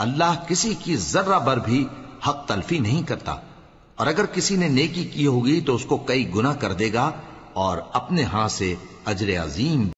अल्लाह किसी की जर्रा भर भी हक तलफी नहीं करता और अगर किसी ने नेकी की होगी तो उसको कई गुना कर देगा और अपने हाथ से अजर अजीम